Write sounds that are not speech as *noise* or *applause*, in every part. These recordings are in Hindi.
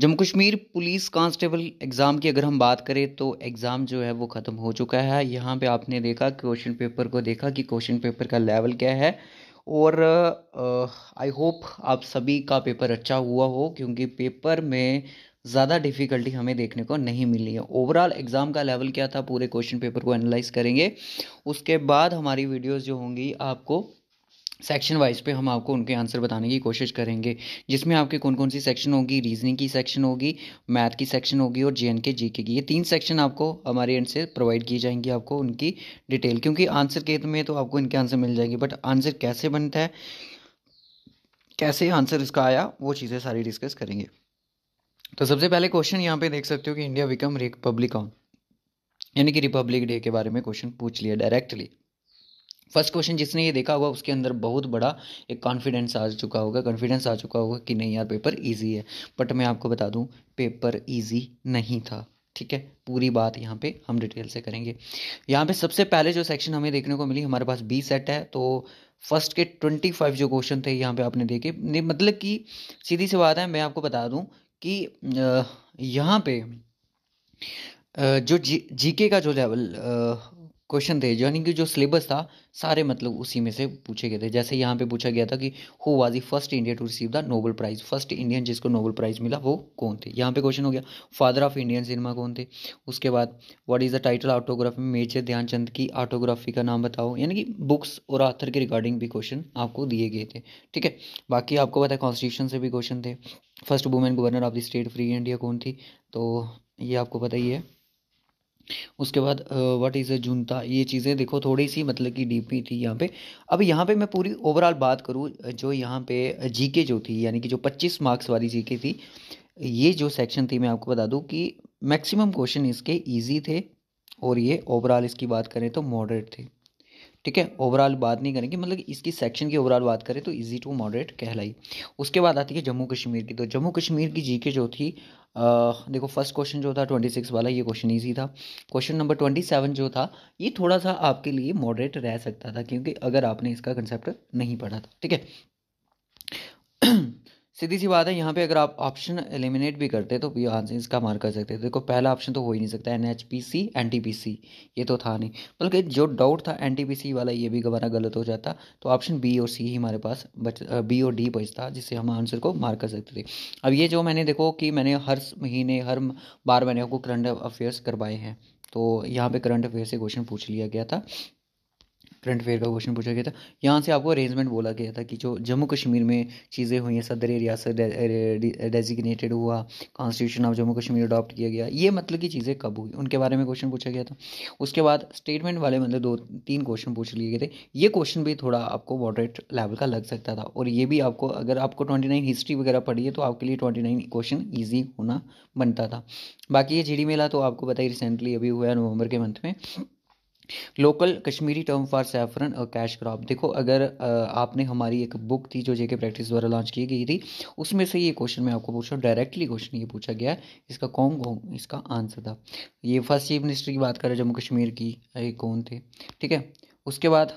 Jammu Kashmir police constable exam की अगर हम बात करें तो एग्ज़ाम जो है वो ख़त्म हो चुका है यहाँ पे आपने देखा क्वेश्चन पेपर को देखा कि क्वेश्चन पेपर का लेवल क्या है और आई होप आप सभी का पेपर अच्छा हुआ हो क्योंकि पेपर में ज़्यादा डिफ़िकल्टी हमें देखने को नहीं मिली है ओवरऑल एग्ज़ाम का लेवल क्या था पूरे क्वेश्चन पेपर को एनालाइज करेंगे उसके बाद हमारी वीडियोज़ जो होंगी आपको सेक्शन वाइज पे हम आपको उनके आंसर बताने की कोशिश करेंगे जिसमें आपके कौन कौन सी सेक्शन होगी रीजनिंग की सेक्शन होगी मैथ की सेक्शन होगी और जे के जी के की ये तीन सेक्शन आपको हमारे एंड से प्रोवाइड की जाएंगी आपको उनकी डिटेल क्योंकि आंसर के में तो आपको इनके आंसर मिल जाएंगे बट आंसर कैसे बनता है कैसे आंसर इसका आया वो चीज़ें सारी डिस्कस करेंगे तो सबसे पहले क्वेश्चन यहाँ पे देख सकते हो कि इंडिया बिकम रिपब्लिक ऑन यानी कि रिपब्लिक डे के बारे में क्वेश्चन पूछ लिया डायरेक्टली फर्स्ट क्वेश्चन जिसने ये देखा होगा उसके अंदर बहुत बड़ा एक कॉन्फिडेंस आ चुका होगा कॉन्फिडेंस आ चुका होगा कि नहीं यार पेपर ईजी है बट मैं आपको बता दूँ पेपर ईजी नहीं था ठीक है पूरी बात यहाँ पे हम डिटेल से करेंगे यहाँ पे सबसे पहले जो सेक्शन हमें देखने को मिली हमारे पास बी सेट है तो फर्स्ट के ट्वेंटी फाइव जो क्वेश्चन थे यहाँ पे आपने देखे मतलब कि सीधी सी बात है मैं आपको बता दूँ कि यहाँ पे जो जी जीके का जो लेवल क्वेश्चन थे यानी कि जो सिलेबस था सारे मतलब उसी में से पूछे गए थे जैसे यहाँ पे पूछा गया था कि who was the first India to receive the Nobel prize first Indian जिसको नोबल प्राइज़ मिला वो कौन थे यहाँ पे क्वेश्चन हो गया फादर ऑफ इंडियन सिनेमा कौन थे उसके बाद what is the title autobiography Major Dhyanchand की ऑटोग्राफी का नाम बताओ यानी कि बुक्स और आथर के रिगार्डिंग भी क्वेश्चन आपको दिए गए थे ठीक है बाकी आपको पता है कॉन्स्टिट्यूशन से भी क्वेश्चन थे first women governor of the state free India कौन थी तो ये आपको पता ही है उसके बाद व्हाट इज़ अ जूनता ये चीज़ें देखो थोड़ी सी मतलब कि डीपी थी यहाँ पे अब यहाँ पे मैं पूरी ओवरऑल बात करूँ जो यहाँ पे जीके जो थी यानी कि जो 25 मार्क्स वाली जीके थी ये जो सेक्शन थी मैं आपको बता दूँ कि मैक्सिमम क्वेश्चन इसके ईजी थे और ये ओवरऑल इसकी बात करें तो मॉडरेट थे ठीक है ओवरऑल बात नहीं करेंगे मतलब इसकी सेक्शन की ओवरऑल बात करें तो इजी टू मॉडरेट कहलाई उसके बाद आती है जम्मू कश्मीर की तो जम्मू कश्मीर की जी के जो थी आ, देखो फर्स्ट क्वेश्चन जो था ट्वेंटी सिक्स वाला ये क्वेश्चन ईजी था क्वेश्चन नंबर ट्वेंटी सेवन जो था ये थोड़ा सा आपके लिए मॉडरेट रह सकता था क्योंकि अगर आपने इसका कंसेप्ट नहीं पढ़ा था ठीक है *clears throat* *clears throat* सीधी सी बात है यहाँ पे अगर आप ऑप्शन एलिमिनेट भी करते तो भी आंसर इसका मार्क कर सकते थे देखो पहला ऑप्शन तो हो ही नहीं सकता N H P C N T P C ये तो था नहीं बल्कि जो डाउट था एन टी पी सी वाला ये भी हमारा गलत हो जाता तो ऑप्शन बी और सी ही हमारे पास बच बी और डी बचता जिससे हम आंसर को मार्क कर सकते थे अब ये जो मैंने देखो कि मैंने हर महीने हर बार मैंने आपको करंट अफेयर्स करवाए हैं तो यहाँ पे करंट अफेयर से क्वेश्चन पूछ लिया गया था करंट अफेयर का क्वेश्चन पूछा गया था यहाँ से आपको अरेंजमेंट बोला गया था कि जो जम्मू कश्मीर में चीज़ें हुई हैं सदर रियासत डेजिग्नेटेड हुआ constitution of Jammu Kashmir adopt किया गया ये मतलब की चीज़ें कब हुई उनके बारे में क्वेश्चन पूछा गया था उसके बाद स्टेटमेंट वाले मतलब दो तीन क्वेश्चन पूछ लिए गए थे ये क्वेश्चन भी थोड़ा आपको मॉडरेट लेवल का लग सकता था और ये भी आपको अगर आपको ट्वेंटी नाइन हिस्ट्री वगैरह पढ़ी है तो आपके लिए ट्वेंटी नाइन क्वेश्चन ईजी होना बनता था बाकी ये जी मेला तो आपको पता ही रिसेंटली अभी हुआ है नवंबर के मंथ में local Kashmiri term for saffron और कैश क्रॉप देखो अगर आपने हमारी एक बुक थी जो जेके प्रैक्टिस द्वारा लॉन्च की गई थी उसमें से ये क्वेश्चन मैं आपको पूछा डायरेक्टली क्वेश्चन ये पूछा गया इसका कौन कौन इसका आंसर था ये फर्स्ट चीफ मिनिस्टर की बात करें जम्मू कश्मीर की ये कौन थे ठीक है उसके बाद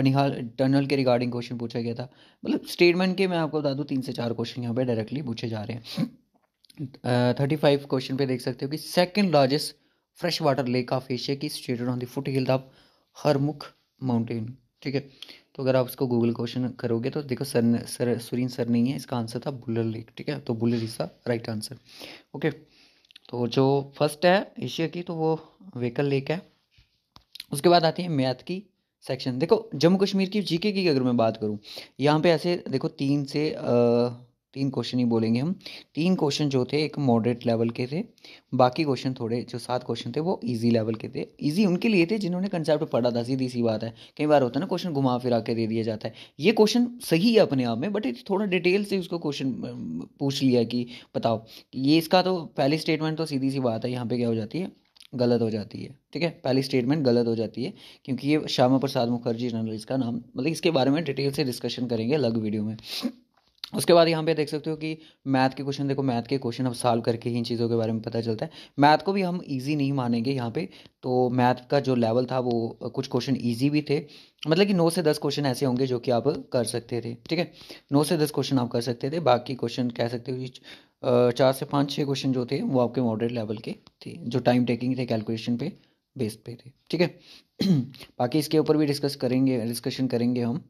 बनिहाल टनल के रिगार्डिंग क्वेश्चन पूछा गया था मतलब स्टेटमेंट के मैं आपको बता दूँ तीन से चार क्वेश्चन यहाँ पे डायरेक्टली पूछे जा रहे हैं थर्टी फाइव क्वेश्चन पे देख सकते हो कि second largest fresh water lake of Asia की stated on the foothill of Harmukh mountain ठीक है तो अगर आप इसको गूगल क्वेश्चन करोगे तो देखो सर सर सुरीन सर नहीं है इसका आंसर था बुलर लेक ठीक है तो Wular is right answer okay तो जो फर्स्ट है एशिया की तो वो वेकल लेक है उसके बाद आती है मैथ की सेक्शन देखो जम्मू कश्मीर की जीके की अगर मैं बात करूँ यहाँ पे ऐसे देखो तीन से आ, तीन क्वेश्चन ही बोलेंगे हम तीन क्वेश्चन जो थे एक मॉडरेट लेवल के थे बाकी क्वेश्चन थोड़े जो सात क्वेश्चन थे वो इजी लेवल के थे इजी उनके लिए थे जिन्होंने कंसेप्ट पढ़ा था सीधी सी बात है कई बार होता है ना क्वेश्चन घुमा फिरा के दे दिया जाता है ये क्वेश्चन सही है अपने आप में बट थोड़ा डिटेल से उसको क्वेश्चन पूछ लिया कि बताओ ये इसका तो पहली स्टेटमेंट तो सीधी सी बात है यहाँ पर क्या हो जाती है गलत हो जाती है ठीक है पहली स्टेटमेंट गलत हो जाती है क्योंकि ये श्यामा प्रसाद मुखर्जी जर्नलिस्ट का नाम मतलब इसके बारे में डिटेल से डिस्कशन करेंगे अलग वीडियो में उसके बाद यहाँ पे देख सकते हो कि मैथ के क्वेश्चन देखो मैथ के क्वेश्चन अब सॉल्व करके ही इन चीज़ों के बारे में पता चलता है मैथ को भी हम इजी नहीं मानेंगे यहाँ पे तो मैथ का जो लेवल था वो कुछ क्वेश्चन इजी भी थे मतलब कि नौ से दस क्वेश्चन ऐसे होंगे जो कि आप कर सकते थे ठीक है नौ से दस क्वेश्चन आप कर सकते थे बाकी क्वेश्चन कह सकते हो कि चार से पाँच छः क्वेश्चन जो थे वो आपके मॉडरेट लेवल के थे जो टाइम टेकिंग थे कैलकुलेशन पे बेस्ड पे थे ठीक है *clears throat* बाकी इसके ऊपर भी डिस्कस करेंगे डिस्कशन करेंगे हम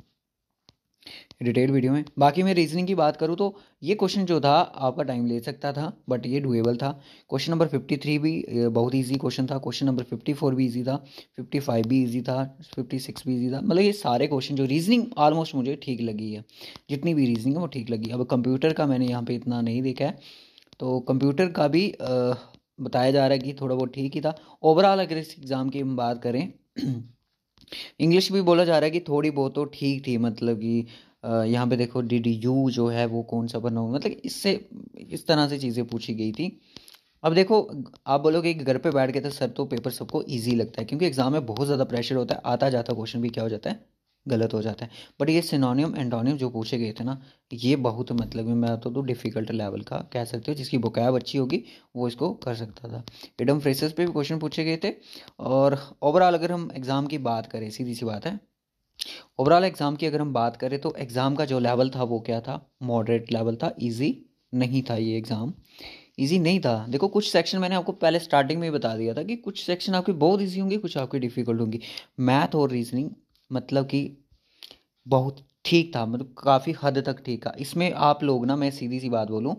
डिटेल वीडियो में बाकी मैं रीजनिंग की बात करूँ तो ये क्वेश्चन जो था आपका टाइम ले सकता था बट ये डुएबल था क्वेश्चन नंबर फिफ्टी थ्री भी बहुत ईजी क्वेश्चन था क्वेश्चन नंबर फिफ्टी फोर भी ईजी था फिफ्टी फाइव भी ईजी था फिफ्टी सिक्स भी ईजी था मतलब ये सारे क्वेश्चन जो रीजनिंग ऑलमोस्ट मुझे ठीक लगी है जितनी भी रीजनिंग है वो ठीक लगी अब कंप्यूटर का मैंने यहाँ पर इतना नहीं देखा है तो कंप्यूटर का भी बताया जा रहा है कि थोड़ा बहुत ठीक ही था ओवरऑल अगर इस एग्ज़ाम की हम बात करें इंग्लिश भी बोला जा रहा है कि थोड़ी बहुत तो ठीक थी मतलब कि यहाँ पे देखो डी डी यू जो है वो कौन सा बना हुआ मतलब इससे इस तरह से चीज़ें पूछी गई थी अब देखो आप बोलोगे कि घर पे बैठ के तो सर तो पेपर सबको इजी लगता है क्योंकि एग्ज़ाम में बहुत ज़्यादा प्रेशर होता है आता जाता क्वेश्चन भी क्या हो जाता है गलत हो जाता है बट ये सिनोनियम एंटोनियम जो पूछे गए थे ना ये बहुत मतलब मैं तो, तो डिफ़िकल्ट लेवल का कह सकते हो जिसकी बुकैब अच्छी होगी वो इसको कर सकता था इडम फ्रेसेस पे भी क्वेश्चन पूछे गए थे और ओवरऑल अगर हम एग्ज़ाम की बात करें सीधी सी बात है ओवरऑल एग्ज़ाम की अगर हम बात करें तो एग्ज़ाम का जो लेवल था वो क्या था मॉडरेट लेवल था ईजी नहीं था ये एग्ज़ाम ईजी नहीं था देखो कुछ सेक्शन मैंने आपको पहले स्टार्टिंग में ही बता दिया था कि कुछ सेक्शन आपके बहुत ईजी होंगे कुछ आपके डिफिकल्ट होंगी मैथ और रीजनिंग मतलब कि बहुत ठीक था मतलब काफ़ी हद तक ठीक था इसमें आप लोग ना मैं सीधी सी बात बोलूँ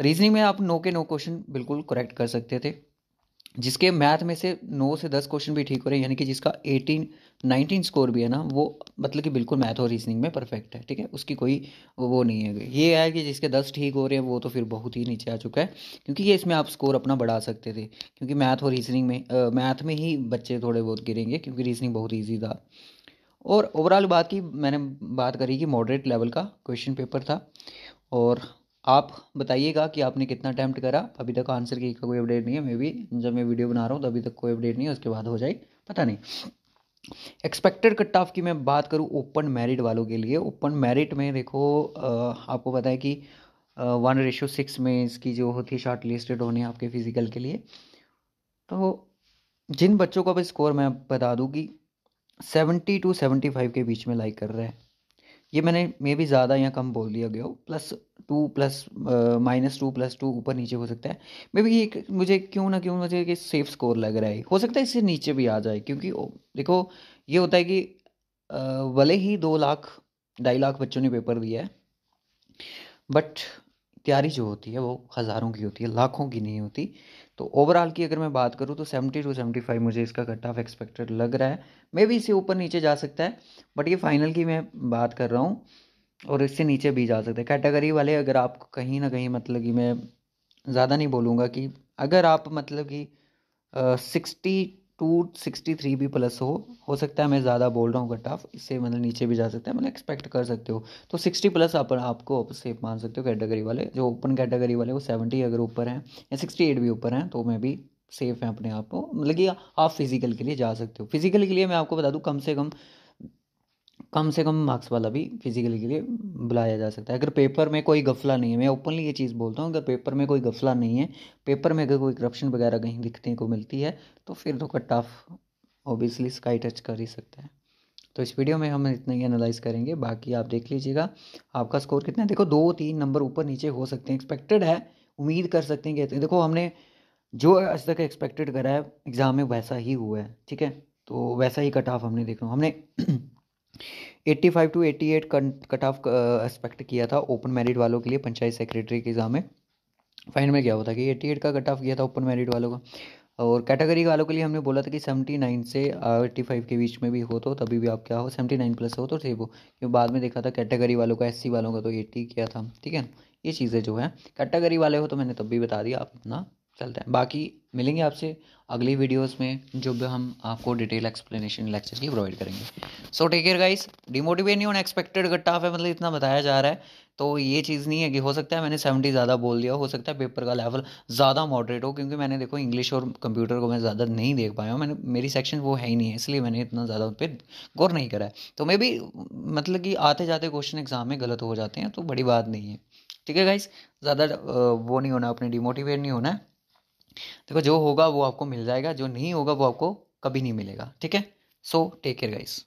रीजनिंग में आप नो के नो क्वेश्चन बिल्कुल करेक्ट कर सकते थे जिसके मैथ में से नौ से दस क्वेश्चन भी ठीक हो रहे हैं यानी कि जिसका एटीन नाइनटीन स्कोर भी है ना वो मतलब कि बिल्कुल मैथ और रीजनिंग में परफेक्ट है ठीक है उसकी कोई वो नहीं है ये है कि जिसके दस ठीक हो रहे हैं वो तो फिर बहुत ही नीचे आ चुका है क्योंकि ये इसमें आप स्कोर अपना बढ़ा सकते थे क्योंकि मैथ और रीजनिंग में मैथ में ही बच्चे थोड़े बहुत गिरेंगे क्योंकि रीजनिंग बहुत ईजी था और ओवरऑल बात की मैंने बात करी कि मॉडरेट लेवल का क्वेश्चन पेपर था और आप बताइएगा कि आपने कितना अटैम्प्ट करा अभी तक आंसर की कोई अपडेट नहीं है मे भी जब मैं वीडियो बना रहा हूँ तो अभी तक कोई अपडेट नहीं है उसके बाद हो जाए पता नहीं एक्सपेक्टेड कट ऑफ की मैं बात करूँ ओपन मेरिट वालों के लिए ओपन मेरिट में देखो आपको पता है कि वन रेशो सिक्स में इसकी जो होती है शॉर्ट लिस्टेड होने आपके फिजिकल के लिए तो जिन बच्चों को अब स्कोर मैं बता दूँ कि सेवेंटी टू सेवेंटी फाइव के बीच में लाइक कर रहा है ये मैंने मे भी ज़्यादा या कम बोल दिया गया हो plus two plus minus two plus two ऊपर नीचे हो सकता है मे भी एक मुझे क्यों ना क्यों मुझे सेफ स्कोर लग रहा है हो सकता है इससे नीचे भी आ जाए क्योंकि देखो ये होता है कि भले ही दो लाख ढाई लाख बच्चों ने पेपर दिया है बट क्यारी जो होती है वो हज़ारों की होती है लाखों की नहीं होती तो ओवरऑल की अगर मैं बात करूँ तो सेवेंटी टू सेवेंटी फाइव मुझे इसका कट ऑफ एक्सपेक्टेड लग रहा है मे भी इससे ऊपर नीचे जा सकता है बट ये फाइनल की मैं बात कर रहा हूँ और इससे नीचे भी जा सकता है कैटेगरी वाले अगर आप कहीं ना कहीं मतलब कि मैं ज़्यादा नहीं बोलूँगा कि अगर आप मतलब कि सिक्सटी टू सिक्सटी थ्री भी प्लस हो हो सकता है मैं ज़्यादा बोल रहा हूँ कट ऑफ इससे मतलब नीचे भी जा सकता है मतलब एक्सपेक्ट कर सकते हो तो सिक्सटी प्लस आप आपको सेफ मान सकते हो कैटेगरी वाले जो ओपन कैटेगरी वाले वो सेवेंटी अगर ऊपर हैं या सिक्सटी एट भी ऊपर हैं तो मैं भी सेफ़ हैं अपने आप को मतलब कि आप फिज़िकल के लिए जा सकते हो फिज़िकल के लिए मैं आपको बता दूँ कम से कम कम से कम मार्क्स वाला भी फिजिकली के लिए बुलाया जा सकता है अगर पेपर में कोई गफला नहीं है मैं ओपनली ये चीज़ बोलता हूँ अगर पेपर में कोई गफला नहीं है पेपर में अगर कोई करप्शन वगैरह कहीं दिखने को मिलती है तो फिर तो cut off obviously sky touch कर ही सकता है तो इस वीडियो में हम इतना ही एनालाइज करेंगे बाकी आप देख लीजिएगा आपका स्कोर कितना है देखो दो तीन नंबर ऊपर नीचे हो सकते हैं एक्सपेक्टेड है उम्मीद कर सकते हैं कि देखो हमने जो आज तक एक्सपेक्टेड करा है एग्ज़ाम में वैसा ही हुआ है ठीक है तो वैसा ही कट ऑफ हमने देखना हमने eighty five to eighty eight cut off expect किया था ओपन मेरिट वालों के लिए पंचायत सेक्रेटरी के एग्ज़ाम में फाइनल में क्या होता कि एट्टी एट का कट ऑफ किया था ओपन मेरिट वालों का और कैटेगरी वालों के लिए हमने बोला था कि नाइन से एट्टी uh, फाइव के बीच में भी हो तो तभी भी आप क्या हो सेवेंटी नाइन प्लस हो तो सेफ हो क्योंकि बाद में देखा था कैटेगरी वालों का सी वालों का तो एट्टी किया था ठीक है ये चीज़ें जो है कैटेगरी वाले हो तो मैंने तब भी बता दिया आप अपना चलते हैं बाकी मिलेंगे आपसे अगली वीडियोस में जो भी हम आपको डिटेल एक्सप्लेनेशन लेक्चर की प्रोवाइड करेंगे so take care guys demotivate नहीं होना एक्सपेक्टेड टफ है मतलब इतना बताया जा रहा है तो ये चीज़ नहीं है कि हो सकता है मैंने सेवेंटी ज़्यादा बोल दिया हो सकता है पेपर का लेवल ज़्यादा मॉडरेट हो क्योंकि मैंने देखो इंग्लिश और कंप्यूटर को मैं ज़्यादा नहीं देख पाया हूँ मैंने मेरी सेक्शन वो है ही नहीं है इसलिए मैंने इतना ज़्यादा उन पर गौर नहीं करा है तो मे भी मतलब कि आते जाते क्वेश्चन एग्जाम में गलत हो जाते हैं तो बड़ी बात नहीं है ठीक है गाइस ज़्यादा वो नहीं होना अपने डिमोटिवेट नहीं होना है देखो जो होगा वो आपको मिल जाएगा जो नहीं होगा वो आपको कभी नहीं मिलेगा ठीक है सो टेक केयर गाइस